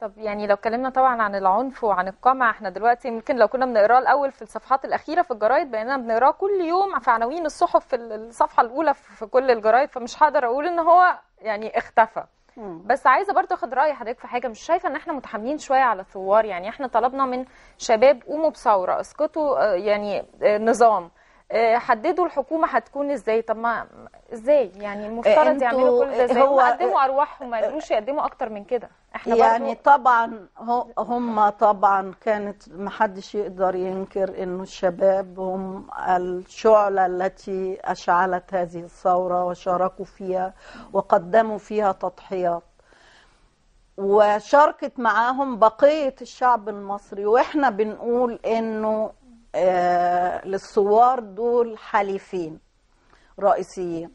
طب يعني لو اتكلمنا طبعا عن العنف وعن القمع احنا دلوقتي ممكن لو كنا بنقراه الاول في الصفحات الاخيره في الجرايد بقينا بنقراه كل يوم في عناوين الصحف في الصفحه الاولى في كل الجرايد فمش هقدر اقول ان هو يعني اختفى بس عايزه برضه اخد راي حضرتك في حاجه مش شايفه ان احنا متحاملين شويه على الثوار يعني احنا طلبنا من شباب قوموا بثوره اسقطوا آه، يعني آه، نظام آه، حددوا الحكومه هتكون ازاي طب ما ازاي يعني المفترض آه، يعملوا كل ده ازاي هو قدموا آه، ارواحهم ما قدروش يقدموا اكتر من كده احنا يعني طبعا هم طبعا كانت ما حدش يقدر ينكر انه الشباب هم الشعله التي اشعلت هذه الثوره وشاركوا فيها وقدموا فيها تضحيات وشاركت معاهم بقيه الشعب المصري واحنا بنقول انه آه، للثوار دول حليفين رئيسيين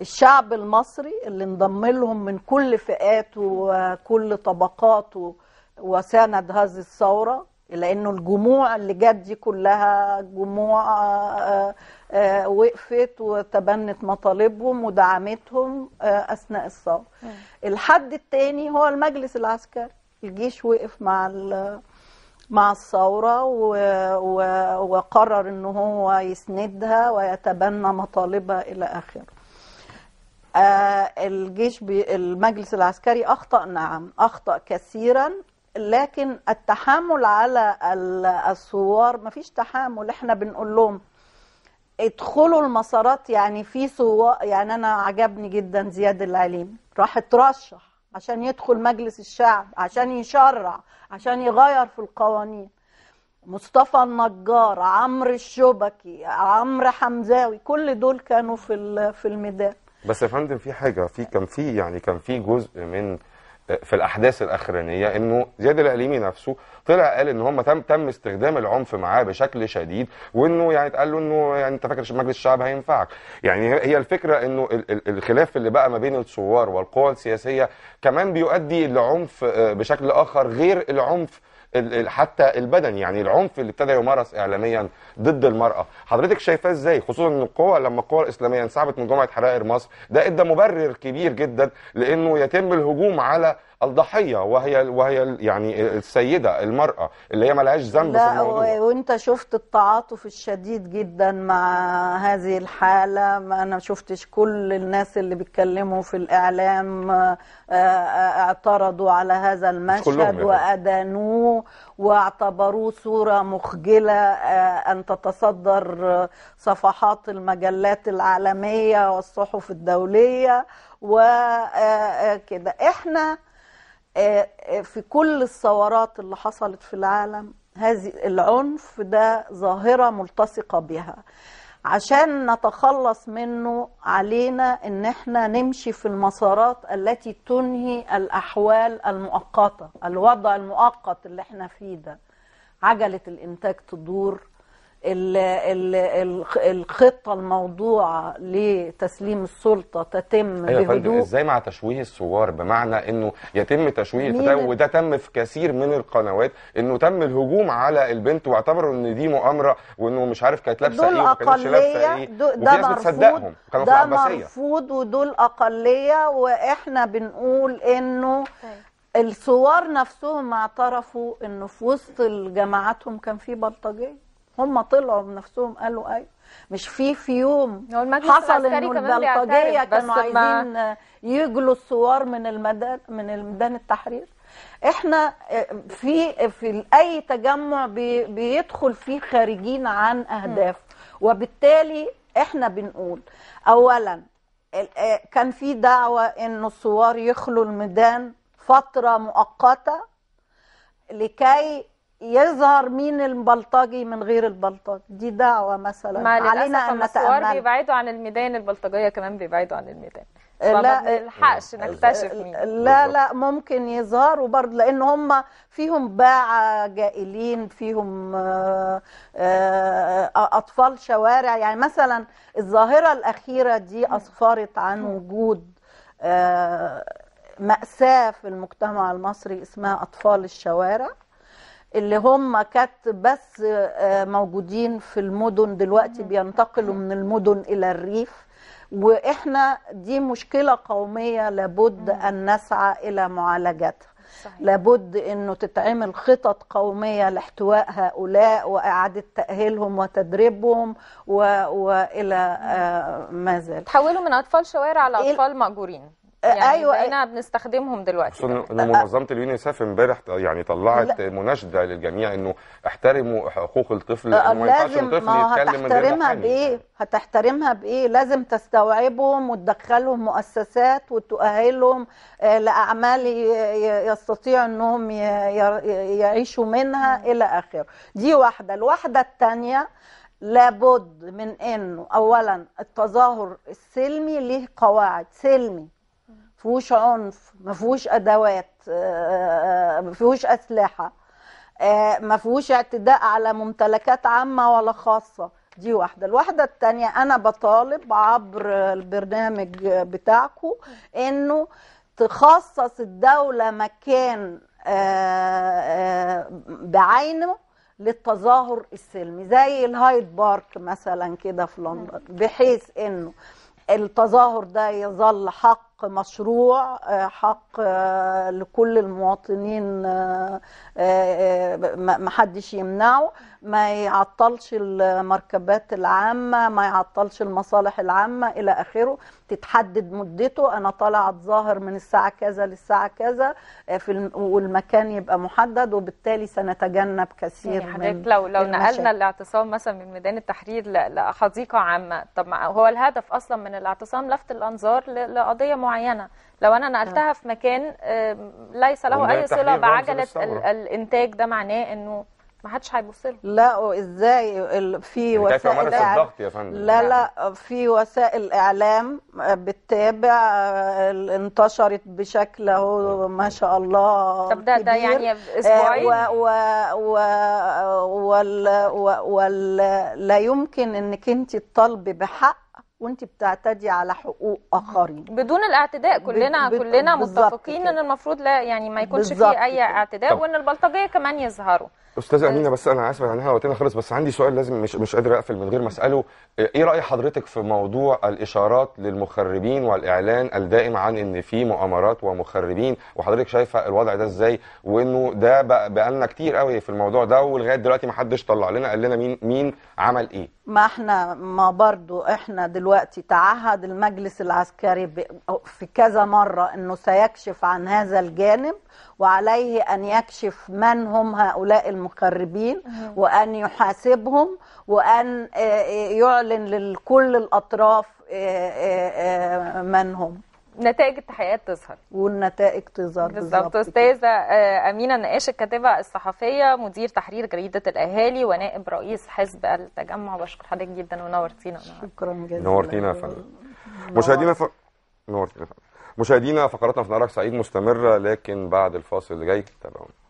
الشعب المصري اللي انضم لهم من كل فئاته وكل طبقاته وساند هذه الثورة لأنه الجموع اللي جت دي كلها جموع آه، آه، وقفت وتبنت مطالبهم ودعمتهم أثناء الثورة الحد الثاني هو المجلس العسكري الجيش وقف مع مع الثورة وقرر ان هو يسندها ويتبنى مطالبها الى اخره آه، الجيش المجلس العسكري اخطا نعم اخطا كثيرا لكن التحامل على الثوار مفيش تحامل احنا بنقول لهم ادخلوا المسارات يعني في سواق يعني انا عجبني جدا زياد العليم راح اترشح عشان يدخل مجلس الشعب عشان يشرع عشان يغير في القوانين مصطفى النجار عمرو الشبكي عمرو حمزاوي كل دول كانوا في في الميدان بس يا فندم في حاجه في كان في يعني كان في جزء من في الاحداث الاخرانيه انه زياد الاليمي نفسه طلع قال ان هم تم تم استخدام العنف معاه بشكل شديد وانه يعني اتقال له انه يعني انت فاكر مجلس الشعب هينفعك يعني هي الفكره انه الخلاف اللي بقى ما بين الثوار والقوى السياسيه كمان بيؤدي لعنف آه، بشكل اخر غير العنف حتى البدني يعني العنف اللي ابتدى يمارس اعلاميا ضد المراه حضرتك شايفاه ازاي خصوصا ان القوى لما القوى الاسلاميه انسحبت من جمعه حرائر مصر ده ادى مبرر كبير جدا لانه يتم الهجوم على الضحيه وهي وهي يعني السيده المراه اللي هي ملهاش ذنب في الموضوع وانت شفت التعاطف الشديد جدا مع هذه الحاله ما انا شفتش كل الناس اللي بيتكلموا في الاعلام آه، آه، اعترضوا على هذا المشهد يعني. وادانوه واعتبروه صوره مخجله آه، ان تتصدر صفحات المجلات العالميه والصحف الدوليه وكده احنا آه، آه، في كل الثورات اللي حصلت في العالم هذه العنف ده ظاهرة ملتصقة بها عشان نتخلص منه علينا ان احنا نمشي في المسارات التي تنهي الاحوال المؤقته الوضع المؤقت اللي احنا فيه ده عجله الانتاج تدور الخطه الموضوعه لتسليم السلطه تتم أيوة بهدوء ازاي مع تشويه الثوار بمعنى انه يتم تشويه ده وده تم في كثير من القنوات انه تم الهجوم على البنت واعتبروا ان دي مؤامره وانه مش عارف كانت لابسه ايه وكانت لابسه ايه ده مرفوض ده مرفوض ودول اقليه واحنا بنقول انه طيب. الثوار نفسهم اعترفوا انه في وسط جماعتهم كان في بلطجيه هم طلعوا بنفسهم قالوا ايوه مش في في يوم حصل ان البلطجيه كانوا عايزين يجلوا الثوار من المدن من ميدان التحرير احنا آه، في في اي تجمع بي بيدخل فيه خارجين عن اهداف وبالتالي احنا بنقول اولا آه، كان في دعوه ان الثوار يخلوا الميدان فتره مؤقته لكي يظهر مين البلطجي من غير البلطجي دي دعوه مثلا مع علينا ان نتامل بيبعدوا عن الميدان البلطجيه كمان بيبعدوا عن الميدان لا الحقش نكتشف مين لا لا ممكن يظهروا برضه لان هم فيهم باعة جائلين فيهم آه، آه، اطفال شوارع يعني مثلا الظاهره الاخيره دي اسفرت عن وجود آه، مأساة في المجتمع المصري اسمها أطفال الشوارع اللي هم كانت بس آه، موجودين في المدن دلوقتي بينتقلوا من المدن الى الريف واحنا دي مشكله قوميه لابد ان نسعى الى معالجتها صحيح. لابد انه تتعمل خطط قوميه لاحتواء هؤلاء واعاده تاهيلهم وتدريبهم و... والى آه، ما زال تحولوا من اطفال شوارع لاطفال مأجورين يعني ايوه بقينا بنستخدمهم دلوقتي خصوصا منظمه اليونيسف امبارح يعني طلعت مناشده للجميع انه احترموا حقوق الطفل انه ما آه، ينفعش الطفل يتكلم يتكلم من هتحترمها بايه؟ هتحترمها بايه؟ لازم تستوعبهم وتدخلهم مؤسسات وتؤهلهم آه، لاعمال يستطيع انهم يعيشوا منها الى اخره. دي واحده، الواحده الثانيه لابد من انه اولا التظاهر السلمي ليه قواعد سلمي فيهوش عنف ما فيهوش ادوات آه، آه، آه، ما فيهوش اسلحه ما فيهوش اعتداء على ممتلكات عامه ولا خاصه دي واحدة الواحدة التانية أنا بطالب عبر البرنامج بتاعكم إنه تخصص الدولة مكان بعينه للتظاهر السلمي زي الهايد بارك مثلا كده في لندن بحيث انه التظاهر ده يظل حق حق مشروع آه، حق آه، لكل المواطنين آه، ما حدش يمنعه ما يعطلش المركبات العامة ما يعطلش المصالح العامة إلى آخره تتحدد مدته أنا طالع أتظاهر من الساعة كذا للساعة كذا في والمكان يبقى محدد وبالتالي سنتجنب كثير يعني من لو لو نقلنا الاعتصام مثلا من ميدان التحرير لحديقة عامة طب هو الهدف أصلا من الاعتصام لفت الأنظار لقضية معينه لو انا نقلتها في مكان ليس له اي صله بعجله الانتاج ده معناه انه ما حدش هيبص لا وازاي في يعني وسائل الضغط يا فندم لا لا يعني. في وسائل اعلام آه، بتتابع آه، انتشرت بشكل اهو آه. ما شاء الله طب ده ده يعني اسبوعين و و و و ولا يمكن انك انت تطالبي بحق وانت بتعتدي على حقوق اخرين بدون الاعتداء كلنا بت... كلنا متفقين كده. ان المفروض لا يعني ما يكونش في اي اعتداء وان البلطجيه كمان يظهروا استاذه امينه بس انا اسف يعني احنا وقتنا خلص بس عندي سؤال لازم مش مش قادر اقفل من غير ما اساله ايه راي حضرتك في موضوع الاشارات للمخربين والاعلان الدائم عن ان في مؤامرات ومخربين وحضرتك شايفه الوضع ده ازاي وانه ده بقى لنا كتير قوي في الموضوع ده ولغايه دلوقتي ما حدش طلع لنا قال لنا مين مين عمل ايه ما احنا ما برضو احنا دلوقتي تعهد المجلس العسكري في كذا مره انه سيكشف عن هذا الجانب وعليه ان يكشف من هم هؤلاء الم المقربين وأن يحاسبهم وأن آه، آه، يعلن لكل الأطراف آه، من هم نتائج التحقيقات تظهر والنتائج تظهر بالظبط استاذه امينه نقاش الكاتبه الصحفيه مدير تحرير جريده الاهالي ونائب رئيس حزب التجمع بشكر حضرتك جدا ونورتينا شكرا جزيلا نورتينا يا فندم مشاهدينا ف... نورتينا يا فندم مشاهدينا فقرتنا في نهارك سعيد مستمره لكن بعد الفاصل اللي جاي تابعونا